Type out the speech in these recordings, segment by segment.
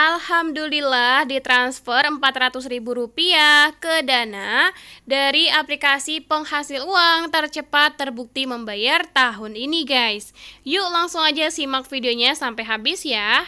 Alhamdulillah ditransfer Rp400.000 ke Dana dari aplikasi penghasil uang tercepat terbukti membayar tahun ini guys. Yuk langsung aja simak videonya sampai habis ya.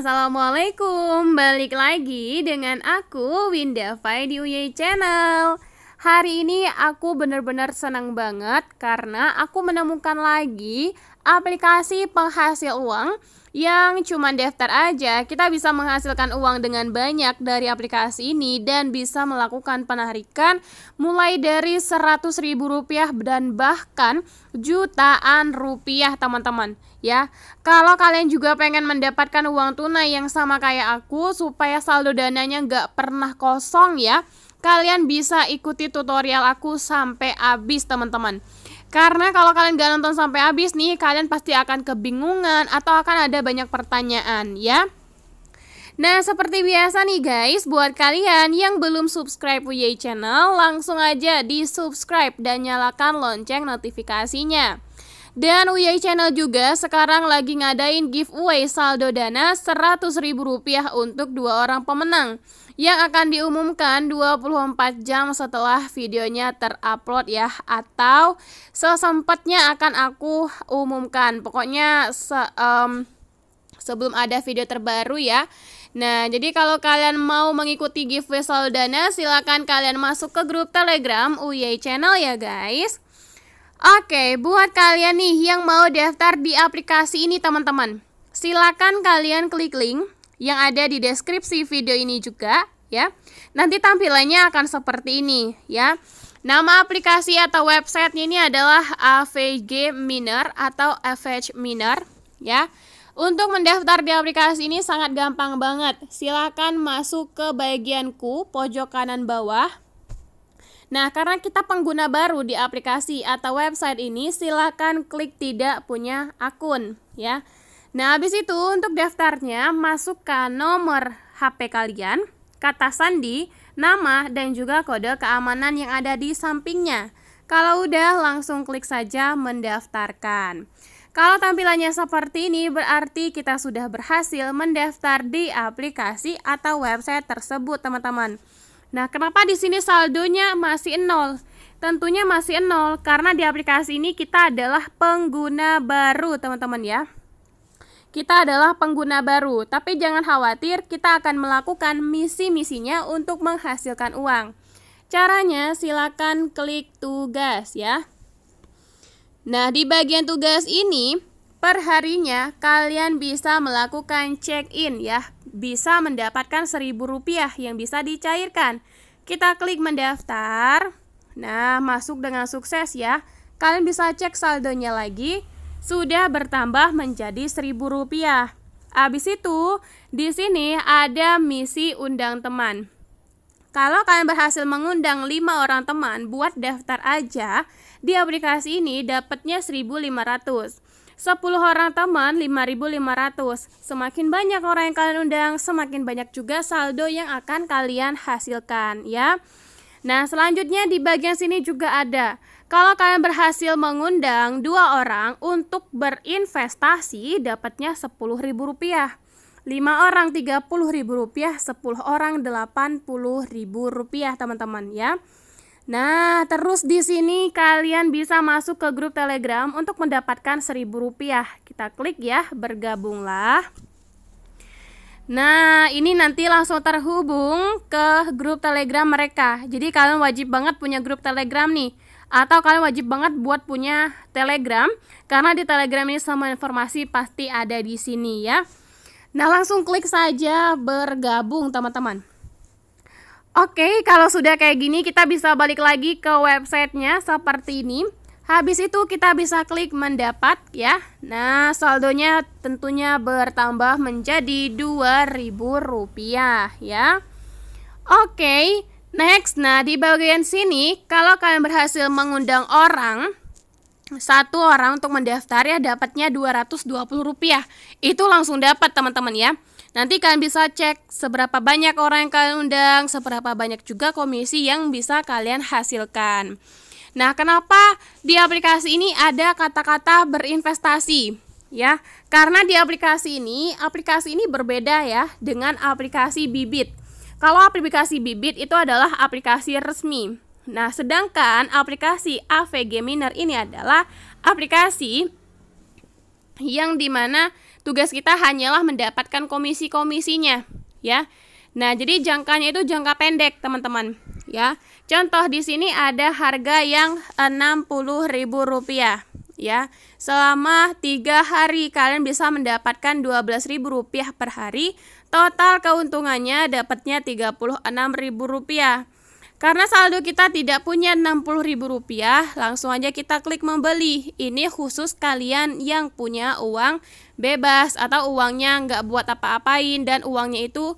Assalamualaikum, balik lagi dengan aku Winda Fai di UY Channel Hari ini aku benar-benar senang banget karena aku menemukan lagi aplikasi penghasil uang yang cuma daftar aja kita bisa menghasilkan uang dengan banyak dari aplikasi ini dan bisa melakukan penarikan mulai dari 100 ribu rupiah dan bahkan jutaan rupiah teman-teman ya. Kalau kalian juga pengen mendapatkan uang tunai yang sama kayak aku supaya saldo dananya nggak pernah kosong ya, kalian bisa ikuti tutorial aku sampai habis teman-teman. Karena kalau kalian nggak nonton sampai habis nih, kalian pasti akan kebingungan atau akan ada banyak pertanyaan ya. Nah, seperti biasa nih guys, buat kalian yang belum subscribe UY Channel, langsung aja di subscribe dan nyalakan lonceng notifikasinya. Dan Uyai Channel juga sekarang lagi ngadain giveaway saldo dana Rp100.000 untuk dua orang pemenang yang akan diumumkan 24 jam setelah videonya terupload ya atau sesempatnya akan aku umumkan. Pokoknya se um, sebelum ada video terbaru ya. Nah, jadi kalau kalian mau mengikuti giveaway saldo Dana silakan kalian masuk ke grup Telegram UY Channel ya guys. Oke, buat kalian nih yang mau daftar di aplikasi ini teman-teman, silakan kalian klik link yang ada di deskripsi video ini juga ya. Nanti tampilannya akan seperti ini ya. Nama aplikasi atau websitenya ini adalah AVG Miner atau FH Miner ya. Untuk mendaftar di aplikasi ini sangat gampang banget. Silakan masuk ke bagian pojok kanan bawah Nah, karena kita pengguna baru di aplikasi atau website ini, silakan klik tidak punya akun ya. Nah, habis itu untuk daftarnya masukkan nomor HP kalian, kata sandi, nama, dan juga kode keamanan yang ada di sampingnya. Kalau udah, langsung klik saja mendaftarkan. Kalau tampilannya seperti ini, berarti kita sudah berhasil mendaftar di aplikasi atau website tersebut, teman-teman. Nah, kenapa di sini saldonya masih nol? Tentunya masih nol karena di aplikasi ini kita adalah pengguna baru, teman-teman ya. Kita adalah pengguna baru, tapi jangan khawatir, kita akan melakukan misi-misinya untuk menghasilkan uang. Caranya silakan klik tugas ya. Nah, di bagian tugas ini perharinya kalian bisa melakukan check-in ya bisa mendapatkan seribu rupiah yang bisa dicairkan. Kita klik mendaftar. Nah, masuk dengan sukses ya. Kalian bisa cek saldonya lagi. Sudah bertambah menjadi seribu rupiah abis itu, di sini ada misi undang teman. Kalau kalian berhasil mengundang 5 orang teman buat daftar aja, di aplikasi ini dapatnya 1500. 10 orang teman 5.500. Semakin banyak orang yang kalian undang, semakin banyak juga saldo yang akan kalian hasilkan ya. Nah, selanjutnya di bagian sini juga ada. Kalau kalian berhasil mengundang dua orang untuk berinvestasi, dapatnya Rp10.000. 5 orang Rp30.000, 10 orang Rp80.000 teman-teman ya. Nah, terus di sini kalian bisa masuk ke grup Telegram untuk mendapatkan seribu rupiah. Kita klik ya, bergabunglah. Nah, ini nanti langsung terhubung ke grup Telegram mereka. Jadi kalian wajib banget punya grup Telegram nih atau kalian wajib banget buat punya Telegram karena di Telegram ini semua informasi pasti ada di sini ya. Nah, langsung klik saja bergabung teman-teman. Oke, kalau sudah kayak gini kita bisa balik lagi ke websitenya seperti ini. Habis itu kita bisa klik mendapat ya. Nah, saldonya tentunya bertambah menjadi rp rupiah, ya. Oke, next. Nah, di bagian sini kalau kalian berhasil mengundang orang, satu orang untuk mendaftar ya dapatnya rp rupiah. Itu langsung dapat teman-teman ya. Nanti kalian bisa cek seberapa banyak orang yang kalian undang, seberapa banyak juga komisi yang bisa kalian hasilkan. Nah, kenapa di aplikasi ini ada kata-kata berinvestasi? Ya, karena di aplikasi ini, aplikasi ini berbeda ya dengan aplikasi Bibit. Kalau aplikasi Bibit itu adalah aplikasi resmi. Nah, sedangkan aplikasi AVG Miner ini adalah aplikasi yang dimana Tugas kita hanyalah mendapatkan komisi-komisinya, ya. Nah, jadi jangkanya itu jangka pendek, teman-teman, ya. Contoh di sini ada harga yang Rp60.000, ya. Selama tiga hari kalian bisa mendapatkan Rp12.000 per hari. Total keuntungannya dapatnya Rp36.000. Karena saldo kita tidak punya Rp60.000, langsung aja kita klik membeli. Ini khusus kalian yang punya uang bebas atau uangnya nggak buat apa-apain dan uangnya itu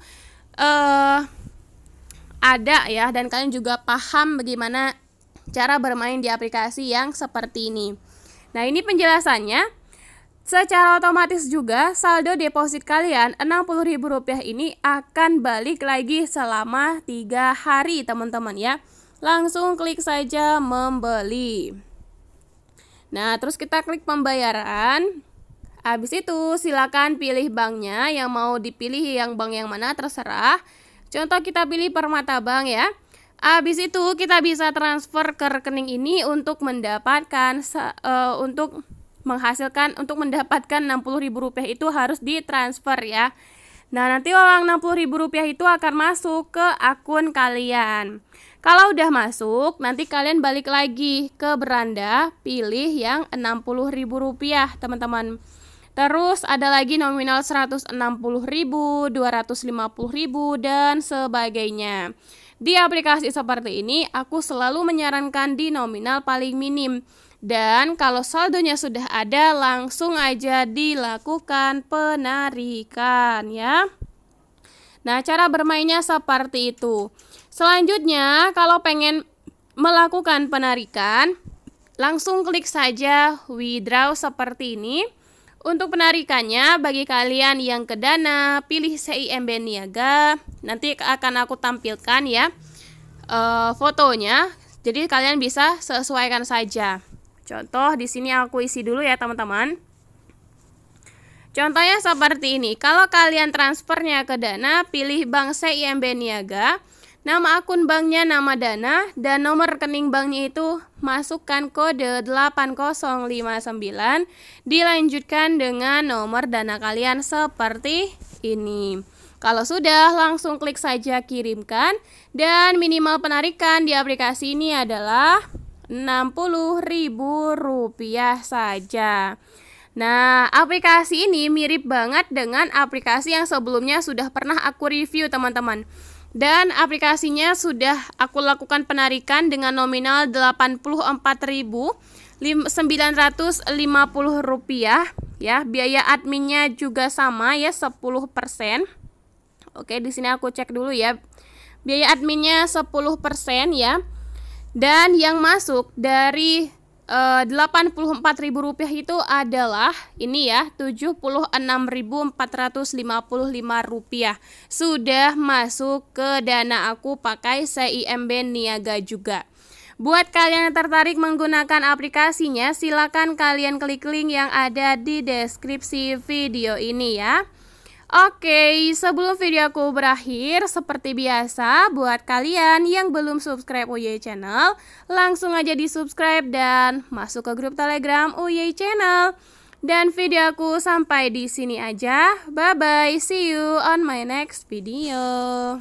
uh, ada ya dan kalian juga paham bagaimana cara bermain di aplikasi yang seperti ini. Nah, ini penjelasannya. Secara otomatis juga saldo deposit kalian Rp60.000 ini akan balik lagi selama tiga hari teman-teman ya. Langsung klik saja membeli. Nah, terus kita klik pembayaran. Habis itu silakan pilih banknya yang mau dipilih yang bank yang mana terserah. Contoh kita pilih Permata Bank ya. Habis itu kita bisa transfer ke rekening ini untuk mendapatkan uh, untuk menghasilkan untuk mendapatkan Rp60.000 itu harus ditransfer ya. Nah, nanti uang Rp60.000 itu akan masuk ke akun kalian. Kalau udah masuk, nanti kalian balik lagi ke beranda, pilih yang Rp60.000, teman-teman. Terus ada lagi nominal 160.000, 250.000 dan sebagainya. Di aplikasi seperti ini, aku selalu menyarankan di nominal paling minim dan kalau saldonya sudah ada, langsung aja dilakukan penarikan ya. Nah, cara bermainnya seperti itu. Selanjutnya, kalau pengen melakukan penarikan, langsung klik saja withdraw seperti ini. Untuk penarikannya, bagi kalian yang ke dana, pilih CIMB Niaga. Nanti akan aku tampilkan ya e, fotonya. Jadi kalian bisa sesuaikan saja. Contoh di sini aku isi dulu ya teman-teman. Contohnya seperti ini. Kalau kalian transfernya ke Dana, pilih Bank CIMB Niaga. Nama akun banknya nama Dana dan nomor rekening banknya itu masukkan kode 8059 dilanjutkan dengan nomor Dana kalian seperti ini. Kalau sudah, langsung klik saja kirimkan dan minimal penarikan di aplikasi ini adalah Rp60.000 saja. Nah, aplikasi ini mirip banget dengan aplikasi yang sebelumnya sudah pernah aku review, teman-teman. Dan aplikasinya sudah aku lakukan penarikan dengan nominal Rp84.950 ya. Biaya adminnya juga sama ya 10%. Oke, di sini aku cek dulu ya. Biaya adminnya 10% ya. Dan yang masuk dari Rp84.000 eh, uh, itu adalah ini ya Rp76.455 sudah masuk ke dana aku pakai CIMB Niaga juga. Buat kalian yang tertarik menggunakan aplikasinya, silakan kalian klik link yang ada di deskripsi video ini ya. Oke, sebelum video aku berakhir, seperti biasa, buat kalian yang belum subscribe UY Channel, langsung aja di subscribe dan masuk ke grup telegram UY Channel. Dan video aku sampai di sini aja. Bye-bye, see you on my next video.